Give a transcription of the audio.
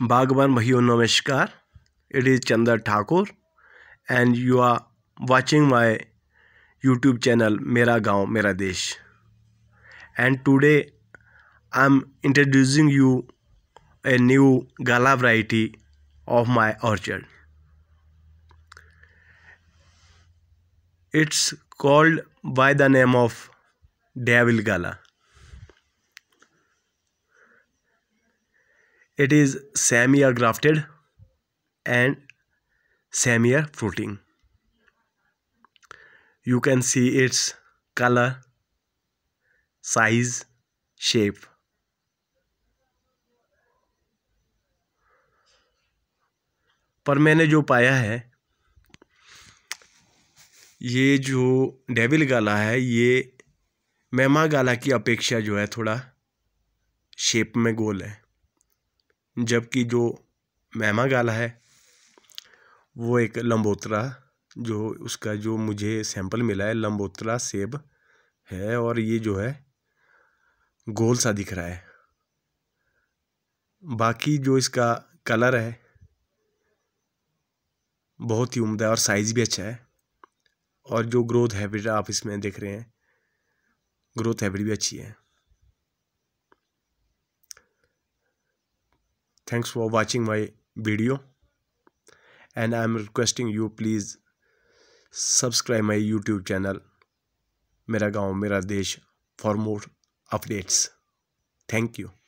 Bhagavan Bhayo Namaskar. It is Chandra Thakur and you are watching my YouTube channel Mera Gaon Mera Desh. And today I am introducing you a new gala variety of my orchard. It's called by the name of Devil Gala. it is semi year grafted and semi year fruiting you can see its color size shape पर मैंने जो पाया है ये जो devil गाला है ये मेमा गाला की अपेक्षा जो है थोड़ा शेप में गोल है जबकि जो मैमा गाला है वो एक लंबोत्रा जो उसका जो मुझे सैंपल मिला है लंबोत्रा सेब है और ये जो है गोल सा दिख रहा है बाकी जो इसका कलर है बहुत ही उम्दा है और साइज़ भी अच्छा है और जो ग्रोथ हैबिट आप इसमें देख रहे हैं ग्रोथ हैबिट भी अच्छी है thanks for watching my video and i am requesting you please subscribe my youtube channel mera gaon mera desh for more updates thank you